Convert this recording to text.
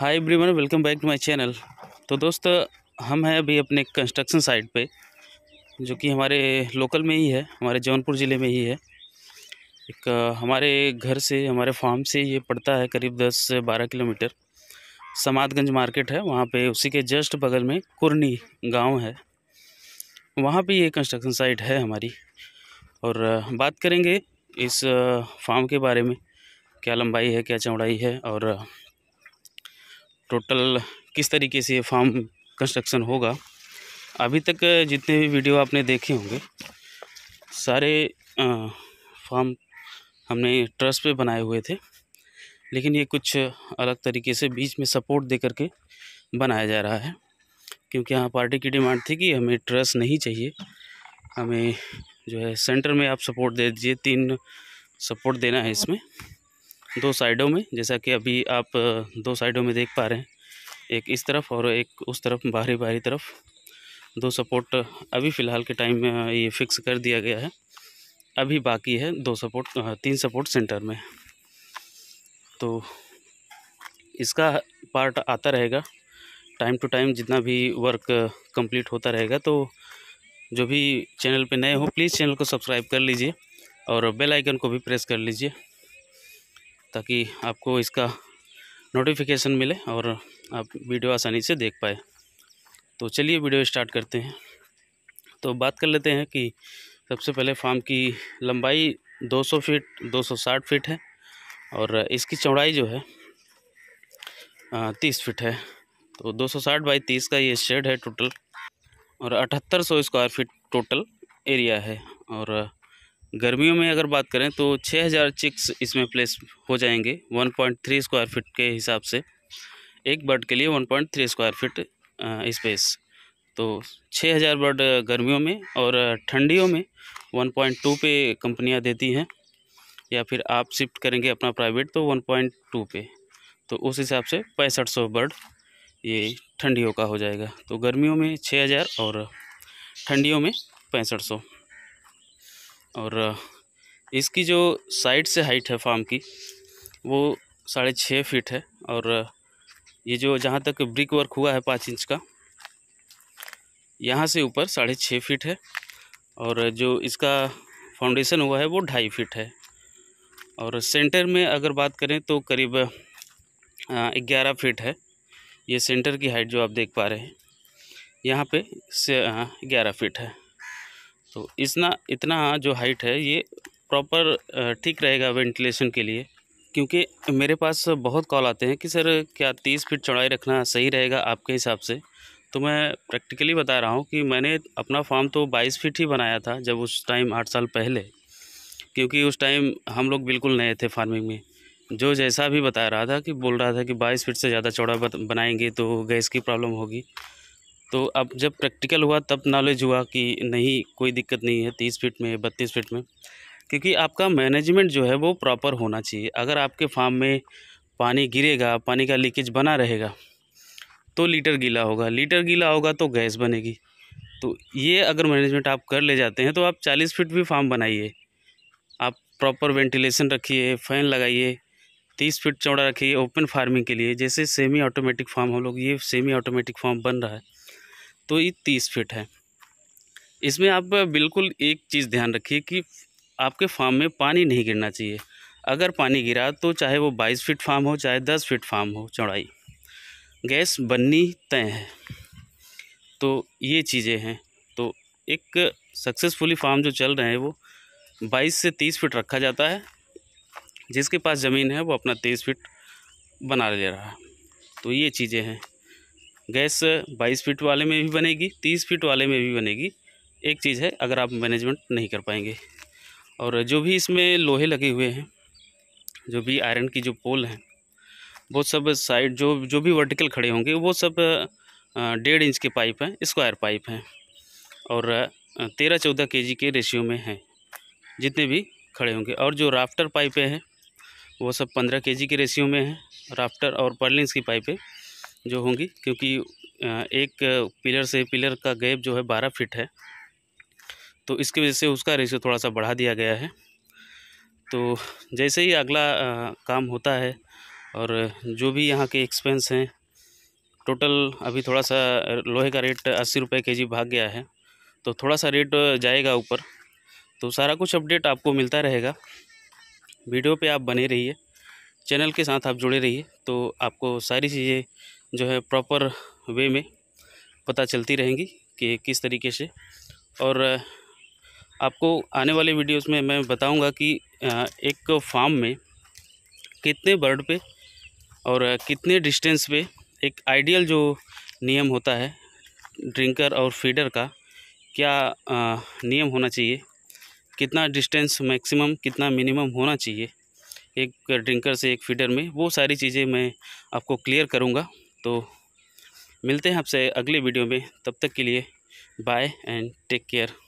hi everyone welcome back to my channel तो दोस्त हम हैं अभी अपने कंस्ट्रक्शन साइट पे जो कि हमारे लोकल में ही है हमारे जौनपुर ज़िले में ही है एक हमारे घर से हमारे फार्म से ये पड़ता है करीब दस से बारह किलोमीटर समादगंज मार्केट है वहाँ पे उसी के जस्ट बगल में कुरनी गाँव है वहाँ पर ये कंस्ट्रक्शन साइट है हमारी और बात करेंगे इस फार्म के बारे में क्या लंबाई है क्या चौड़ाई है और टोटल किस तरीके से ये फार्म कंस्ट्रक्शन होगा अभी तक जितने भी वीडियो आपने देखे होंगे सारे फार्म हमने ट्रस्ट पे बनाए हुए थे लेकिन ये कुछ अलग तरीके से बीच में सपोर्ट दे करके बनाया जा रहा है क्योंकि यहाँ पार्टी की डिमांड थी कि हमें ट्रस्ट नहीं चाहिए हमें जो है सेंटर में आप सपोर्ट दे दीजिए तीन सपोर्ट देना है इसमें दो साइडों में जैसा कि अभी आप दो साइडों में देख पा रहे हैं एक इस तरफ और एक उस तरफ बाहरी बाहरी तरफ दो सपोर्ट अभी फ़िलहाल के टाइम में ये फिक्स कर दिया गया है अभी बाकी है दो सपोर्ट तीन सपोर्ट सेंटर में तो इसका पार्ट आता रहेगा टाइम टू टाइम जितना भी वर्क कंप्लीट होता रहेगा तो जो भी चैनल पे नए हो प्लीज़ चैनल को सब्सक्राइब कर लीजिए और बेल आइकन को भी प्रेस कर लीजिए ताकि आपको इसका नोटिफिकेशन मिले और आप वीडियो आसानी से देख पाए तो चलिए वीडियो स्टार्ट करते हैं तो बात कर लेते हैं कि सबसे पहले फार्म की लंबाई 200 फीट 260 फीट है और इसकी चौड़ाई जो है तीस फीट है तो 260 बाई तीस का ये शेड है टोटल और अठहत्तर सौ स्क्वायर फीट टोटल एरिया है और गर्मियों में अगर बात करें तो 6000 चिक्स इसमें प्लेस हो जाएंगे 1.3 स्क्वायर फीट के हिसाब से एक बर्ड के लिए 1.3 स्क्वायर फीट स्पेस तो 6000 बर्ड गर्मियों में और ठंडियों में 1.2 पे कंपनियां देती हैं या फिर आप शिफ्ट करेंगे अपना प्राइवेट तो 1.2 पे तो उस हिसाब से पैंसठ सौ बर्ड ये ठंडियों का हो जाएगा तो गर्मियों में छः और ठंडियों में पैंसठ सौ और इसकी जो साइड से हाइट है फार्म की वो साढ़े छः फीट है और ये जो जहाँ तक ब्रिक वर्क हुआ है पाँच इंच का यहाँ से ऊपर साढ़े छः फीट है और जो इसका फाउंडेशन हुआ है वो ढाई फीट है और सेंटर में अगर बात करें तो करीब ग्यारह फीट है ये सेंटर की हाइट जो आप देख पा रहे हैं यहाँ पे से ग्यारह फीट है तो इतना इतना जो हाइट है ये प्रॉपर ठीक रहेगा वेंटिलेशन के लिए क्योंकि मेरे पास बहुत कॉल आते हैं कि सर क्या तीस फीट चौड़ाई रखना सही रहेगा आपके हिसाब से तो मैं प्रैक्टिकली बता रहा हूँ कि मैंने अपना फार्म तो बाईस फीट ही बनाया था जब उस टाइम आठ साल पहले क्योंकि उस टाइम हम लोग बिल्कुल नए थे फार्मिंग में जो जैसा भी बता रहा था कि बोल रहा था कि बाईस फीट से ज़्यादा चौड़ा बनाएंगे तो गैस की प्रॉब्लम होगी तो अब जब प्रैक्टिकल हुआ तब नॉलेज हुआ कि नहीं कोई दिक्कत नहीं है तीस फीट में बत्तीस फीट में क्योंकि आपका मैनेजमेंट जो है वो प्रॉपर होना चाहिए अगर आपके फार्म में पानी गिरेगा पानी का लीकेज बना रहेगा तो लीटर गीला होगा लीटर गीला होगा तो गैस बनेगी तो ये अगर मैनेजमेंट आप कर ले जाते हैं तो आप चालीस फीट भी फार्म बनाइए आप प्रॉपर वेंटिलेशन रखिए फ़ैन लगाइए तीस फीट चौड़ा रखिए ओपन फार्मिंग के लिए जैसे सेमी ऑटोमेटिक फार्म हम लोग ये सेमी ऑटोमेटिक फार्म बन रहा है तो ये तीस फिट है इसमें आप बिल्कुल एक चीज़ ध्यान रखिए कि आपके फार्म में पानी नहीं गिरना चाहिए अगर पानी गिरा तो चाहे वो बाईस फिट फार्म हो चाहे दस फिट फार्म हो चौड़ाई गैस बननी तय है तो ये चीज़ें हैं तो एक सक्सेसफुली फार्म जो चल रहे हैं वो बाईस से तीस फिट रखा जाता है जिसके पास ज़मीन है वो अपना तेईस फिट बना ले रहा है तो ये चीज़ें हैं गैस बाईस फीट वाले में भी बनेगी तीस फीट वाले में भी बनेगी एक चीज़ है अगर आप मैनेजमेंट नहीं कर पाएंगे और जो भी इसमें लोहे लगे हुए हैं जो भी आयरन की जो पोल हैं वो सब साइड जो जो भी वर्टिकल खड़े होंगे वो सब डेढ़ इंच के पाइप हैं स्क्वायर पाइप हैं और तेरह चौदह के के रेशियो में हैं जितने भी खड़े होंगे और जो राफ्टर पाइपें हैं वो सब पंद्रह के के रेशियो में हैं राफ्टर और पर्लिंग्स की पाइपें जो होंगी क्योंकि एक पिलर से पिलर का गैप जो है बारह फिट है तो इसकी वजह से उसका रेशियो थोड़ा सा बढ़ा दिया गया है तो जैसे ही अगला काम होता है और जो भी यहाँ के एक्सपेंस हैं टोटल अभी थोड़ा सा लोहे का रेट अस्सी रुपये के जी भाग गया है तो थोड़ा सा रेट जाएगा ऊपर तो सारा कुछ अपडेट आपको मिलता रहेगा वीडियो पे आप बने रहिए चैनल के साथ आप जुड़े रहिए तो आपको सारी चीज़ें जो है प्रॉपर वे में पता चलती रहेंगी कि किस तरीके से और आपको आने वाले वीडियोस में मैं बताऊंगा कि एक फार्म में कितने बर्ड पे और कितने डिस्टेंस पे एक आइडियल जो नियम होता है ड्रिंकर और फीडर का क्या नियम होना चाहिए कितना डिस्टेंस मैक्सिमम कितना मिनिमम होना चाहिए एक ड्रिंकर से एक फीडर में वो सारी चीज़ें मैं आपको क्लियर करूँगा तो मिलते हैं आपसे अगले वीडियो में तब तक के लिए बाय एंड टेक केयर